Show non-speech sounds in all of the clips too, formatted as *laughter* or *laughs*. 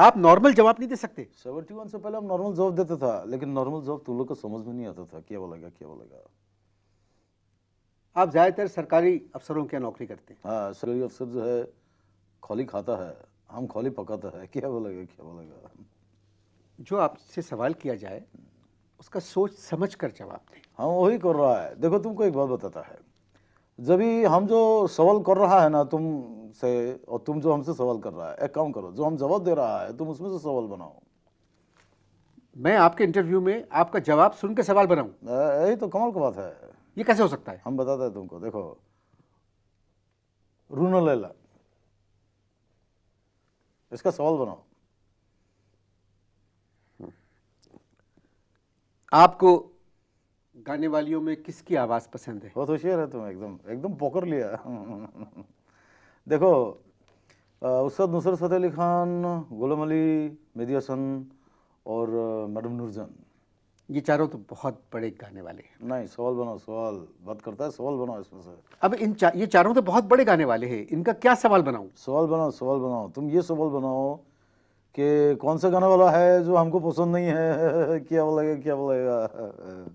आप नॉर्मल जवाब नहीं दे सकते सेवेंटी से पहले हम नॉर्मल जवाब देते था लेकिन नॉर्मल जवाब तुम लोग को समझ में नहीं आता था क्या बोलेगा क्या बोलेगा आप ज़्यादातर सरकारी अफसरों के नौकरी करते हैं हाँ सरकारी अफसर जो है खोली खाता है हम खोली पकाता है क्या बोलेगा क्या बोलेगा जो आपसे सवाल किया जाए उसका सोच समझ कर जवाब दें हाँ वही कर रहा है देखो तुमको एक बात बताता है जब हम जो सवाल कर रहा है ना तुम से और तुम जो हमसे सवाल कर रहा है एक काम करो जो हम जवाब दे रहा है तुम उसमें से सवाल बनाओ मैं आपके इंटरव्यू में आपका जवाब सुन के सवाल बनाऊ यही तो कमाल की बात है ये कैसे हो सकता है हम बताते हैं तुमको देखो रूना लैला इसका सवाल बनाओ आपको गाने वालियों में किसकी आवाज पसंद है बहुत होशियार है तुम एकदम एकदम पोकर लिया *laughs* देखो उस्ताद नुसरत फतेह अली खान गुलाम अली मेदी हसन और मैडम नूरजन ये चारों तो बहुत बड़े गाने वाले हैं नहीं सवाल बनाओ सवाल बात करता है सवाल बनाओ इसमें से अब इन चा, ये चारों तो बहुत बड़े गाने वाले हैं इनका क्या सवाल बनाओ सवाल बनाओ सवाल बनाओ तुम ये सवाल बनाओ कि कौन सा गाना वाला है जो हमको पसंद नहीं है *laughs* क्या बोलेगा क्या बोलेगा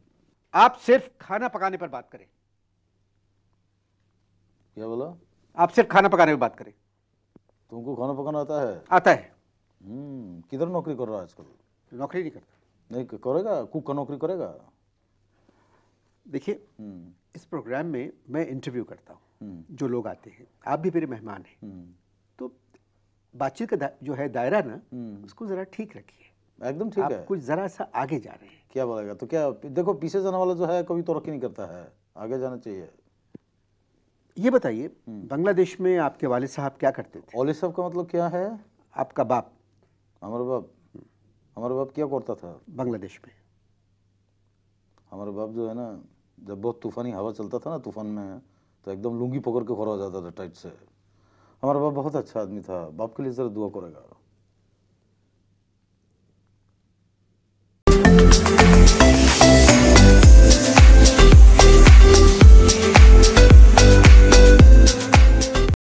आप सिर्फ खाना पकाने पर बात करें क्या बोला आप सिर्फ खाना पकाने की बात करें तुमको खाना पकाना आता है आता है हम्म, किधर नौकरी कर रहा है आजकल नौकरी नहीं करता नहीं करेगा कुक का नौकरी करेगा देखिए हम्म। इस प्रोग्राम में मैं इंटरव्यू करता हूँ हम्म। जो लोग आते हैं आप भी मेरे मेहमान हैं तो बातचीत का जो है दायरा ना उसको ज़रा ठीक रखिए एकदम ठीक है कुछ ज़रा सा आगे जा रहे हैं क्या बोलेगा तो क्या देखो पीछे जाने वाला जो है कभी तो रखी नहीं करता है आगे जाना चाहिए ये बताइए हम्म। बांग्लादेश में आपके वाले साहब क्या करते थे वाले साहब का मतलब क्या है आपका बाप हमारा बाप हमारा बाप क्या करता था बांग्लादेश में हमारा बाप जो है ना जब बहुत तूफानी हवा चलता था ना तूफान में तो एकदम लुंगी पकड़ के खड़ा हो जाता था टाइट से हमारा बाप बहुत अच्छा आदमी था बाप के लिए ज़रा दुआ करेगा